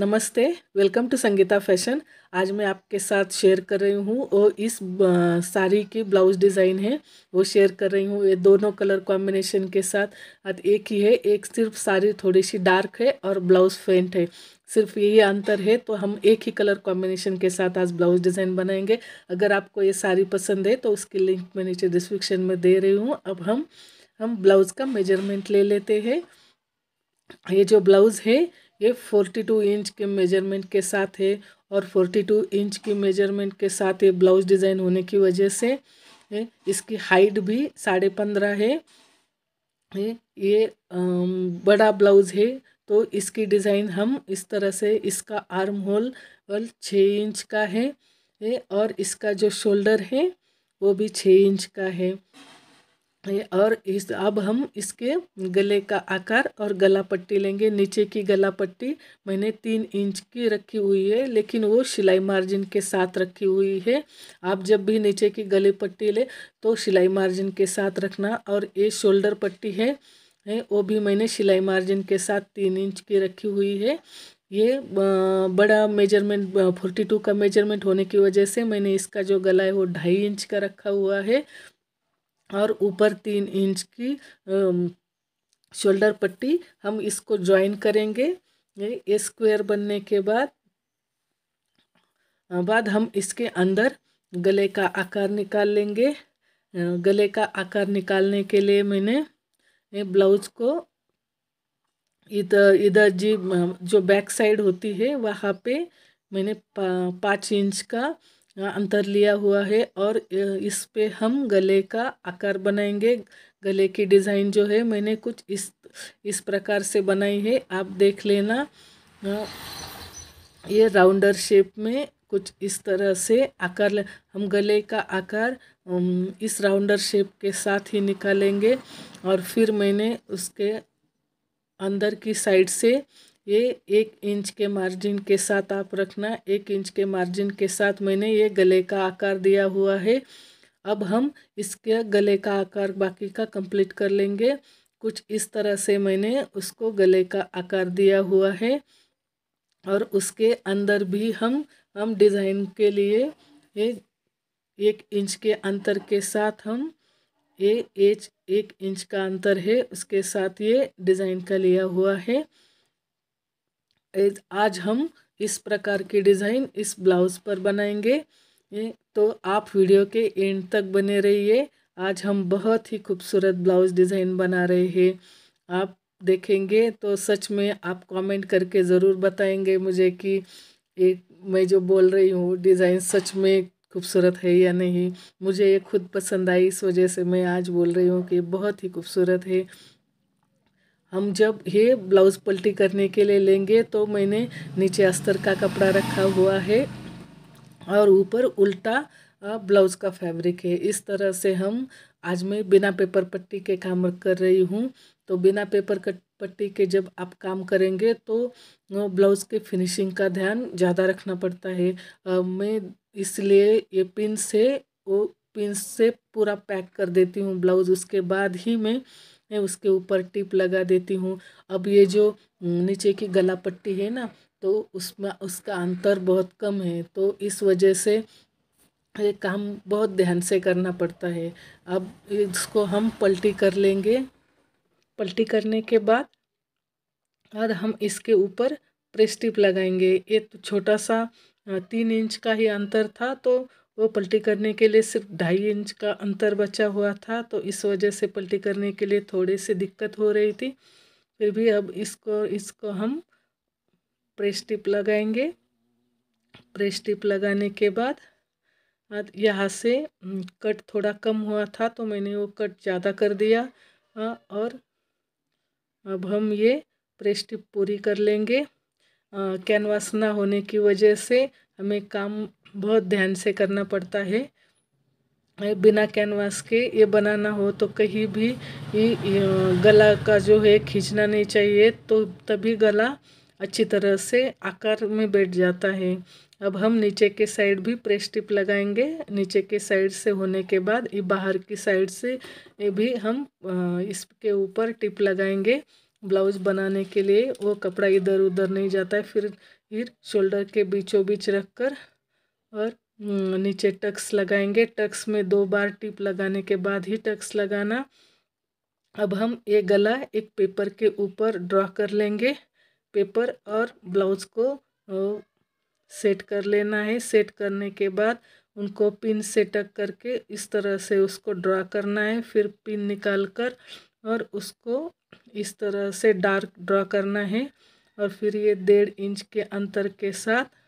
नमस्ते welcome to Sangeeta fashion आज मैं आपके साथ शेयर कर रही हूँ और इस साड़ी की ब्लाउज डिज़ाइन है वो शेयर कर रही हूँ ये दोनों कलर कॉम्बिनेशन के साथ एक ही है एक सिर्फ साड़ी थोड़ी सी डार्क है और ब्लाउज फेंट है सिर्फ यही अंतर है तो हम एक ही कलर कॉम्बिनेशन के साथ आज ब्लाउज डिज़ाइन बनाएंगे अगर आपको ये साड़ी पसंद है तो उसकी लिंक मैं नीचे डिस्क्रिप्शन में दे रही हूँ अब हम हम ब्लाउज़ का मेजरमेंट ले लेते हैं ये जो ब्लाउज़ है ये 42 इंच के मेजरमेंट के साथ है और 42 इंच की मेजरमेंट के साथ ये ब्लाउज डिज़ाइन होने की वजह से इसकी हाइट भी साढ़े पंद्रह है ये बड़ा ब्लाउज़ है तो इसकी डिज़ाइन हम इस तरह से इसका आर्म होल वल छः इंच का है और इसका जो शोल्डर है वो भी छः इंच का है और इस अब हम इसके गले का आकार और गला पट्टी लेंगे नीचे की गला पट्टी मैंने तीन इंच की रखी हुई है लेकिन वो सिलाई मार्जिन के साथ रखी हुई है आप जब भी नीचे की गले पट्टी ले तो सिलाई मार्जिन के साथ रखना और ये शोल्डर पट्टी है है वो भी मैंने सिलाई मार्जिन के साथ तीन इंच की रखी हुई है ये बड़ा मेजरमेंट फोर्टी टू का मेजरमेंट होने की वजह से मैंने इसका जो गला है वो ढाई इंच का रखा हुआ है और ऊपर तीन इंच की शोल्डर पट्टी हम इसको ज्वाइन करेंगे ये स्क्वायर बनने के बाद बाद हम इसके अंदर गले का आकार निकाल लेंगे गले का आकार निकालने के लिए मैंने ब्लाउज को इधर इधर जी जो बैक साइड होती है वहाँ पे मैंने पा, पाँच इंच का अंतर लिया हुआ है और इस पे हम गले का आकार बनाएंगे गले की डिज़ाइन जो है मैंने कुछ इस इस प्रकार से बनाई है आप देख लेना ये राउंडर शेप में कुछ इस तरह से आकार हम गले का आकार इस राउंडर शेप के साथ ही निकालेंगे और फिर मैंने उसके अंदर की साइड से ये एक इंच के मार्जिन के साथ आप रखना एक इंच के मार्जिन के साथ मैंने ये गले का आकार दिया हुआ है अब हम इसके गले का आकार बाकी का कंप्लीट कर लेंगे कुछ इस तरह से मैंने उसको गले का आकार दिया हुआ है और उसके अंदर भी हम हम डिज़ाइन के लिए ये एक इंच के अंतर के साथ हम ये एच एक इंच का अंतर है उसके साथ ये डिज़ाइन का लिया हुआ है आज हम इस प्रकार की डिज़ाइन इस ब्लाउज़ पर बनाएंगे तो आप वीडियो के एंड तक बने रहिए आज हम बहुत ही खूबसूरत ब्लाउज़ डिज़ाइन बना रहे हैं आप देखेंगे तो सच में आप कमेंट करके ज़रूर बताएंगे मुझे कि एक मैं जो बोल रही हूँ डिज़ाइन सच में खूबसूरत है या नहीं मुझे ये खुद पसंद आई इस वजह से मैं आज बोल रही हूँ कि बहुत ही खूबसूरत है हम जब ये ब्लाउज़ पलटी करने के लिए लेंगे तो मैंने नीचे अस्तर का कपड़ा रखा हुआ है और ऊपर उल्टा ब्लाउज़ का फैब्रिक है इस तरह से हम आज मैं बिना पेपर पट्टी के काम कर रही हूँ तो बिना पेपर कट पट्टी के जब आप काम करेंगे तो ब्लाउज़ के फिनिशिंग का ध्यान ज़्यादा रखना पड़ता है मैं इसलिए ये पिन से वो पिन से पूरा पैक कर देती हूँ ब्लाउज़ उसके बाद ही मैं है उसके ऊपर टिप लगा देती हूँ अब ये जो नीचे की गला पट्टी है ना तो उसमें उसका अंतर बहुत कम है तो इस वजह से ये काम बहुत ध्यान से करना पड़ता है अब इसको हम पलटी कर लेंगे पलटी करने के बाद और हम इसके ऊपर प्रेस टिप लगाएंगे ये तो छोटा सा तीन इंच का ही अंतर था तो वो पलटी करने के लिए सिर्फ ढाई इंच का अंतर बचा हुआ था तो इस वजह से पलटी करने के लिए थोड़ी सी दिक्कत हो रही थी फिर भी अब इसको इसको हम प्रेस टिप लगाएंगे प्रेस टिप लगाने के बाद यहाँ से कट थोड़ा कम हुआ था तो मैंने वो कट ज़्यादा कर दिया हाँ, और अब हम ये प्रेस टिप पूरी कर लेंगे कैनवास ना होने की वजह से हमें काम बहुत ध्यान से करना पड़ता है बिना कैनवास के ये बनाना हो तो कहीं भी गला का जो है खींचना नहीं चाहिए तो तभी गला अच्छी तरह से आकार में बैठ जाता है अब हम नीचे के साइड भी प्रेस टिप लगाएंगे नीचे के साइड से होने के बाद ये बाहर की साइड से ये भी हम इसके ऊपर टिप लगाएंगे ब्लाउज बनाने के लिए वो कपड़ा इधर उधर नहीं जाता है फिर फिर शोल्डर के बीचों बीच रख कर और हम्म, नीचे टक्स लगाएंगे टक्स में दो बार टिप लगाने के बाद ही टक्स लगाना अब हम ये गला एक पेपर के ऊपर ड्रॉ कर लेंगे पेपर और ब्लाउज को सेट कर लेना है सेट करने के बाद उनको पिन से टक करके इस तरह से उसको ड्रॉ करना है फिर पिन निकाल कर और उसको इस तरह से डार्क ड्रॉ करना है और फिर ये डेढ़ इंच के अंतर के साथ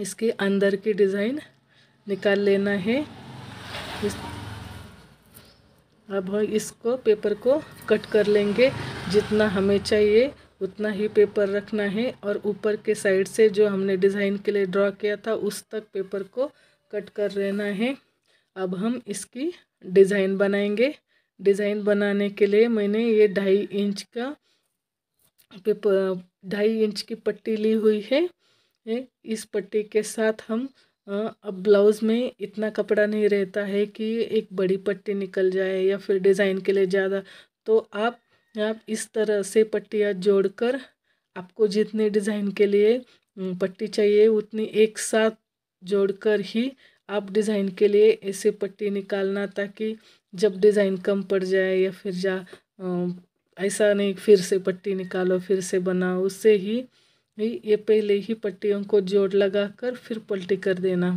इसके अंदर की डिज़ाइन निकाल लेना है इस अब हम इसको पेपर को कट कर लेंगे जितना हमें चाहिए उतना ही पेपर रखना है और ऊपर के साइड से जो हमने डिज़ाइन के लिए ड्रॉ किया था उस तक पेपर को कट कर लेना है अब हम इसकी डिज़ाइन बनाएंगे डिज़ाइन बनाने के लिए मैंने ये ढाई इंच का पेपर ढाई इंच की पट्टी ली हुई है है इस पट्टी के साथ हम अब ब्लाउज़ में इतना कपड़ा नहीं रहता है कि एक बड़ी पट्टी निकल जाए या फिर डिज़ाइन के लिए ज़्यादा तो आप आप इस तरह से पट्टियाँ जोड़कर आपको जितने डिज़ाइन के लिए पट्टी चाहिए उतनी एक साथ जोड़कर ही आप डिज़ाइन के लिए ऐसे पट्टी निकालना ताकि जब डिज़ाइन कम पड़ जाए या फिर जा ऐसा नहीं फिर से पट्टी निकालो फिर से बनाओ उससे ही ये पहले ही पट्टियों को जोड़ लगाकर फिर पलटी कर देना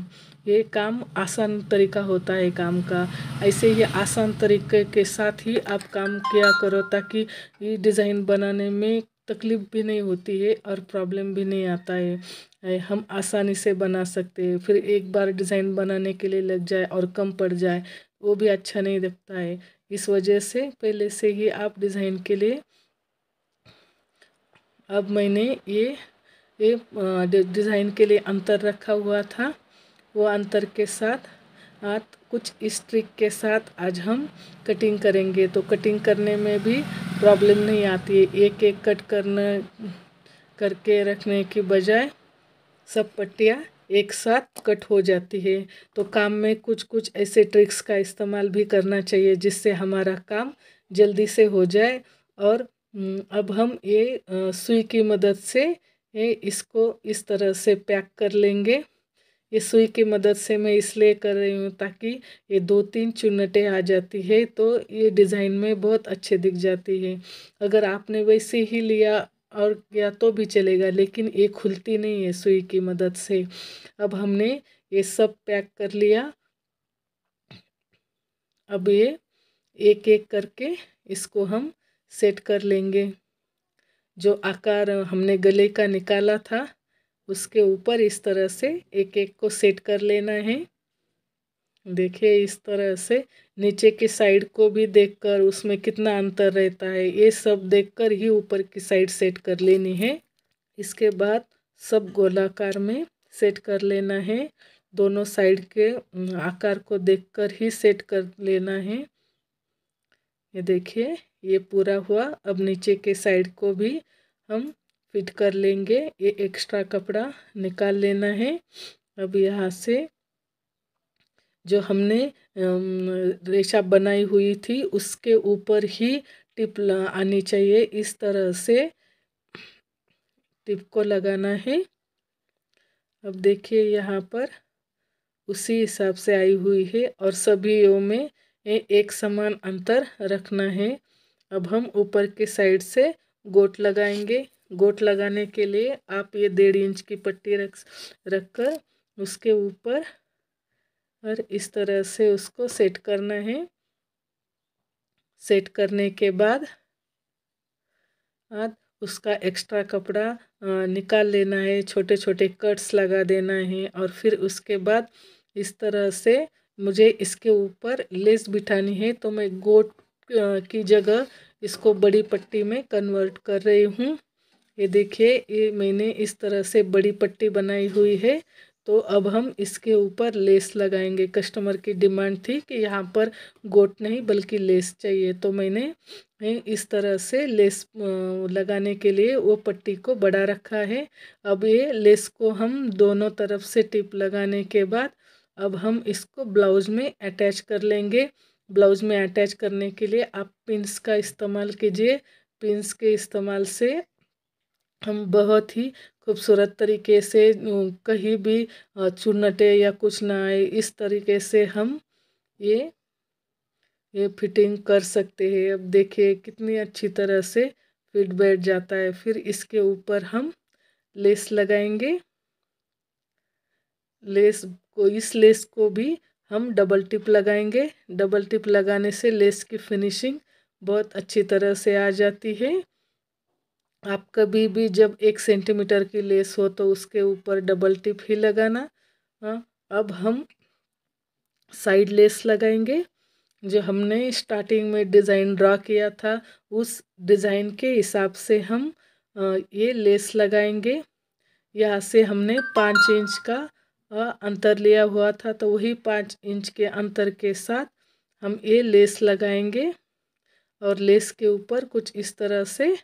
ये काम आसान तरीका होता है काम का ऐसे ही आसान तरीके के साथ ही आप काम किया करो ताकि ये डिज़ाइन बनाने में तकलीफ़ भी नहीं होती है और प्रॉब्लम भी नहीं आता है हम आसानी से बना सकते हैं फिर एक बार डिज़ाइन बनाने के लिए लग जाए और कम पड़ जाए वो भी अच्छा नहीं दिखता है इस वजह से पहले से ही आप डिज़ाइन के लिए अब मैंने ये ये डिज़ाइन के लिए अंतर रखा हुआ था वो अंतर के साथ आज कुछ इस ट्रिक के साथ आज हम कटिंग करेंगे तो कटिंग करने में भी प्रॉब्लम नहीं आती है एक एक कट करना करके रखने की बजाय सब पट्टियाँ एक साथ कट हो जाती है तो काम में कुछ कुछ ऐसे ट्रिक्स का इस्तेमाल भी करना चाहिए जिससे हमारा काम जल्दी से हो जाए और हम्म, अब हम ये सुई की मदद से ये इसको इस तरह से पैक कर लेंगे ये सुई की मदद से मैं इसलिए कर रही हूँ ताकि ये दो तीन चुन्नटें आ जाती है तो ये डिज़ाइन में बहुत अच्छे दिख जाती है अगर आपने वैसे ही लिया और या तो भी चलेगा लेकिन ये खुलती नहीं है सुई की मदद से अब हमने ये सब पैक कर लिया अब ये एक एक करके इसको हम सेट कर लेंगे जो आकार हमने गले का निकाला था उसके ऊपर इस तरह से एक एक को सेट कर लेना है देखिए इस तरह से नीचे की साइड को भी देखकर उसमें कितना अंतर रहता है ये सब देखकर ही ऊपर की साइड सेट कर लेनी है इसके बाद सब गोलाकार में सेट कर लेना है दोनों साइड के आकार को देखकर ही सेट कर लेना है ये देखिए ये पूरा हुआ अब नीचे के साइड को भी हम फिट कर लेंगे ये एक्स्ट्रा कपड़ा निकाल लेना है अब यहाँ से जो हमने रेशा बनाई हुई थी उसके ऊपर ही टिप आनी चाहिए इस तरह से टिप को लगाना है अब देखिए यहाँ पर उसी हिसाब से आई हुई है और सभी में है एक समान अंतर रखना है अब हम ऊपर के साइड से गोट लगाएंगे गोट लगाने के लिए आप ये डेढ़ इंच की पट्टी रख रख कर उसके ऊपर और इस तरह से उसको सेट करना है सेट करने के बाद उसका एक्स्ट्रा कपड़ा निकाल लेना है छोटे छोटे कट्स लगा देना है और फिर उसके बाद इस तरह से मुझे इसके ऊपर लेस बिठानी है तो मैं गोट की जगह इसको बड़ी पट्टी में कन्वर्ट कर रही हूँ ये देखिए ये मैंने इस तरह से बड़ी पट्टी बनाई हुई है तो अब हम इसके ऊपर लेस लगाएंगे कस्टमर की डिमांड थी कि यहाँ पर गोट नहीं बल्कि लेस चाहिए तो मैंने इस तरह से लेस लगाने के लिए वो पट्टी को बड़ा रखा है अब ये लेस को हम दोनों तरफ से टिप लगाने के बाद अब हम इसको ब्लाउज़ में अटैच कर लेंगे ब्लाउज़ में अटैच करने के लिए आप पिंस का इस्तेमाल कीजिए पिंस के इस्तेमाल से हम बहुत ही खूबसूरत तरीके से कहीं भी चुनटे या कुछ ना आए इस तरीके से हम ये ये फिटिंग कर सकते हैं अब देखिए कितनी अच्छी तरह से फिट बैठ जाता है फिर इसके ऊपर हम लेस लगाएंगे लेस को इस लेस को भी हम डबल टिप लगाएंगे डबल टिप लगाने से लेस की फिनिशिंग बहुत अच्छी तरह से आ जाती है आप कभी भी जब एक सेंटीमीटर की लेस हो तो उसके ऊपर डबल टिप ही लगाना हाँ अब हम साइड लेस लगाएंगे जो हमने स्टार्टिंग में डिज़ाइन ड्रा किया था उस डिज़ाइन के हिसाब से हम ये लेस लगाएंगे यहाँ से हमने पाँच इंच का अंतर लिया हुआ था तो वही पाँच इंच के अंतर के साथ हम ये लेस लगाएंगे और लेस के ऊपर कुछ इस तरह से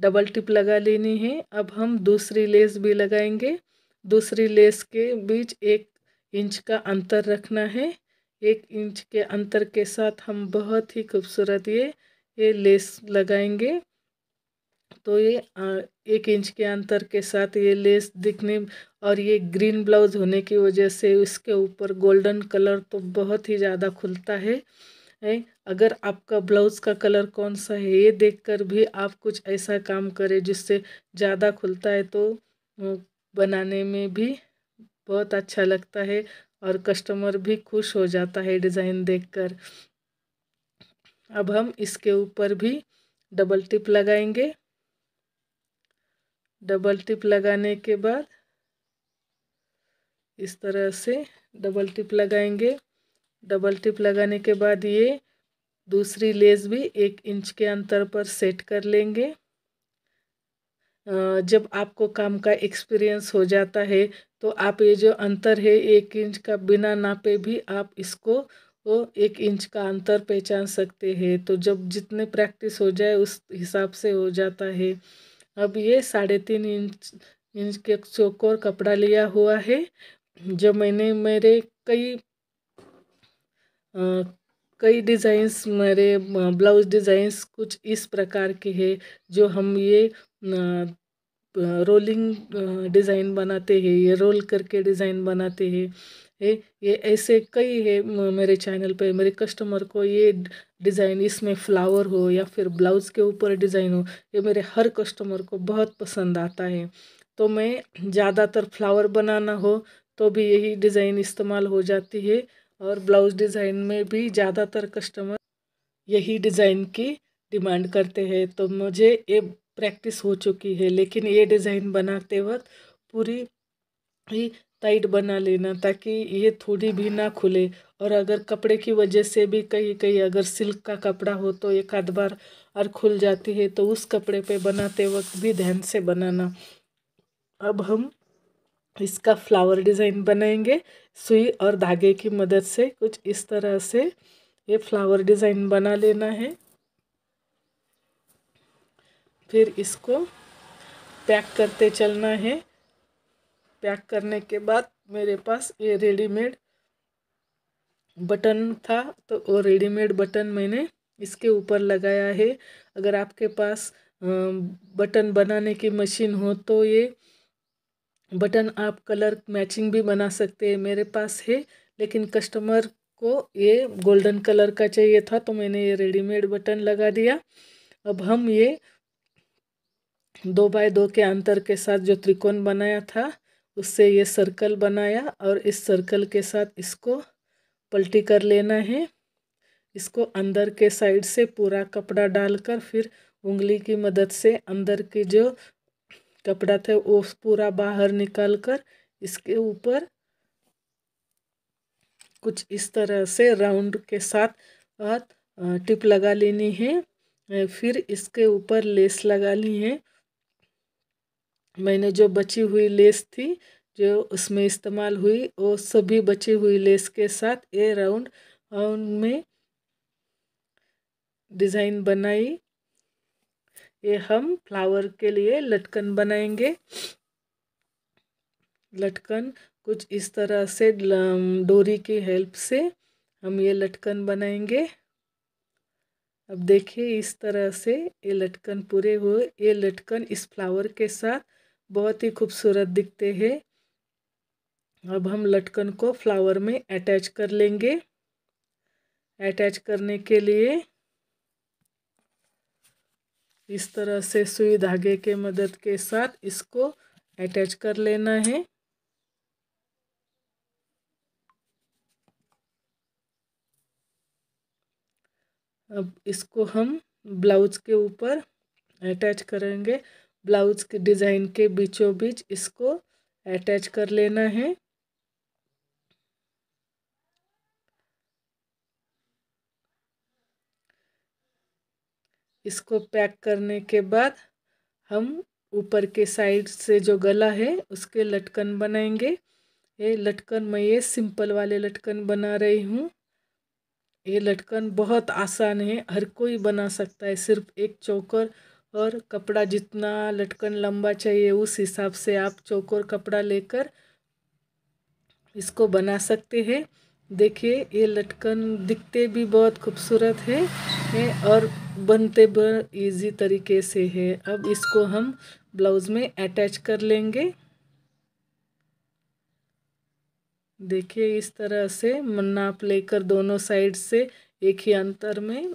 डबल टिप लगा लेनी है अब हम दूसरी लेस भी लगाएंगे दूसरी लेस के बीच एक इंच का अंतर रखना है एक इंच के अंतर के साथ हम बहुत ही खूबसूरत ये ये लेस लगाएंगे तो ये एक इंच के अंतर के साथ ये लेस दिखने और ये ग्रीन ब्लाउज होने की वजह से इसके ऊपर गोल्डन कलर तो बहुत ही ज़्यादा खुलता है है अगर आपका ब्लाउज़ का कलर कौन सा है ये देखकर भी आप कुछ ऐसा काम करें जिससे ज़्यादा खुलता है तो बनाने में भी बहुत अच्छा लगता है और कस्टमर भी खुश हो जाता है डिज़ाइन देखकर अब हम इसके ऊपर भी डबल टिप लगाएंगे डबल टिप लगाने के बाद इस तरह से डबल टिप लगाएंगे डबल टिप लगाने के बाद ये दूसरी लेस भी एक इंच के अंतर पर सेट कर लेंगे जब आपको काम का एक्सपीरियंस हो जाता है तो आप ये जो अंतर है एक इंच का बिना नापे भी आप इसको वो एक इंच का अंतर पहचान सकते हैं तो जब जितने प्रैक्टिस हो जाए उस हिसाब से हो जाता है अब ये साढ़े तीन इंच इंच के चौकोर कपड़ा लिया हुआ है जो मैंने मेरे कई आ, कई डिज़ाइंस मेरे ब्लाउज डिज़ाइंस कुछ इस प्रकार के हैं जो हम ये आ, रोलिंग डिज़ाइन बनाते हैं ये रोल करके डिज़ाइन बनाते हैं है ये ऐसे कई है मेरे चैनल पे मेरे कस्टमर को ये डिज़ाइन इसमें फ्लावर हो या फिर ब्लाउज़ के ऊपर डिज़ाइन हो ये मेरे हर कस्टमर को बहुत पसंद आता है तो मैं ज़्यादातर फ्लावर बनाना हो तो भी यही डिज़ाइन इस्तेमाल हो जाती है और ब्लाउज़ डिज़ाइन में भी ज़्यादातर कस्टमर यही डिज़ाइन की डिमांड करते हैं तो मुझे ये प्रैक्टिस हो चुकी है लेकिन ये डिज़ाइन बनाते वक्त पूरी टाइट बना लेना ताकि ये थोड़ी भी ना खुले और अगर कपड़े की वजह से भी कहीं कहीं अगर सिल्क का कपड़ा हो तो एक आध बार और खुल जाती है तो उस कपड़े पे बनाते वक्त भी ध्यान से बनाना अब हम इसका फ्लावर डिज़ाइन बनाएंगे सुई और धागे की मदद से कुछ इस तरह से ये फ्लावर डिज़ाइन बना लेना है फिर इसको पैक करते चलना है पैक करने के बाद मेरे पास ये रेडीमेड बटन था तो वो रेडीमेड बटन मैंने इसके ऊपर लगाया है अगर आपके पास बटन बनाने की मशीन हो तो ये बटन आप कलर मैचिंग भी बना सकते हैं मेरे पास है लेकिन कस्टमर को ये गोल्डन कलर का चाहिए था तो मैंने ये रेडीमेड बटन लगा दिया अब हम ये दो बाय दो के अंतर के साथ जो त्रिकोण बनाया था उससे ये सर्कल बनाया और इस सर्कल के साथ इसको पलटी कर लेना है इसको अंदर के साइड से पूरा कपड़ा डालकर फिर उंगली की मदद से अंदर की जो कपड़ा था वो पूरा बाहर निकाल कर इसके ऊपर कुछ इस तरह से राउंड के साथ टिप लगा लेनी है फिर इसके ऊपर लेस लगा ली है मैंने जो बची हुई लेस थी जो उसमें इस्तेमाल हुई वो सभी बची हुई लेस के साथ ये राउंड राउंड में डिज़ाइन बनाई ये हम फ्लावर के लिए लटकन बनाएंगे लटकन कुछ इस तरह से डोरी की हेल्प से हम ये लटकन बनाएंगे अब देखिए इस तरह से ये लटकन पूरे हुए ये लटकन इस फ्लावर के साथ बहुत ही खूबसूरत दिखते हैं अब हम लटकन को फ्लावर में अटैच कर लेंगे अटैच करने के लिए इस तरह से सुई धागे के मदद के साथ इसको अटैच कर लेना है अब इसको हम ब्लाउज के ऊपर अटैच करेंगे ब्लाउज के डिज़ाइन के बीचों बीच इसको अटैच कर लेना है इसको पैक करने के बाद हम ऊपर के साइड से जो गला है उसके लटकन बनाएंगे ये लटकन मैं ये सिंपल वाले लटकन बना रही हूँ ये लटकन बहुत आसान है हर कोई बना सकता है सिर्फ एक चौकर और कपड़ा जितना लटकन लंबा चाहिए उस हिसाब से आप चौकोर कपड़ा लेकर इसको बना सकते हैं देखिए ये लटकन दिखते भी बहुत खूबसूरत है, और बनते बहुत इजी तरीके से है अब इसको हम ब्लाउज़ में अटैच कर लेंगे देखिए इस तरह से नाप लेकर दोनों साइड से एक ही अंतर में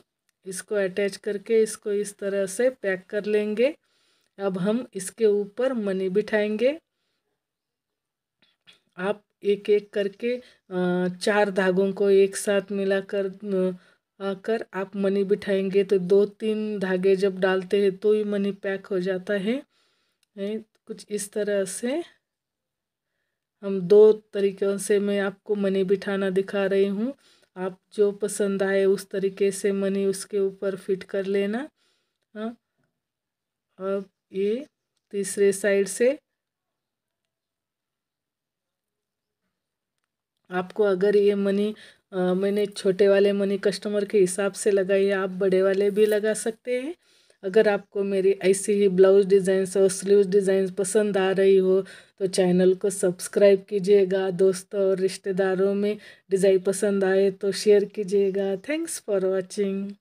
इसको अटैच करके इसको इस तरह से पैक कर लेंगे अब हम इसके ऊपर मनी बिठाएंगे आप एक एक करके चार धागों को एक साथ मिलाकर आकर आप मनी बिठाएंगे तो दो तीन धागे जब डालते हैं तो ही मनी पैक हो जाता है कुछ इस तरह से हम दो तरीक़ों से मैं आपको मनी बिठाना दिखा रही हूँ आप जो पसंद आए उस तरीके से मनी उसके ऊपर फिट कर लेना हाँ अब ये तीसरे साइड से आपको अगर ये मनी आ, मैंने छोटे वाले मनी कस्टमर के हिसाब से लगाई आप बड़े वाले भी लगा सकते हैं अगर आपको मेरी ऐसी ही ब्लाउज डिज़ाइंस और स्लीव डिज़ाइंस पसंद आ रही हो तो चैनल को सब्सक्राइब कीजिएगा दोस्तों और रिश्तेदारों में डिज़ाइन पसंद आए तो शेयर कीजिएगा थैंक्स फॉर वॉचिंग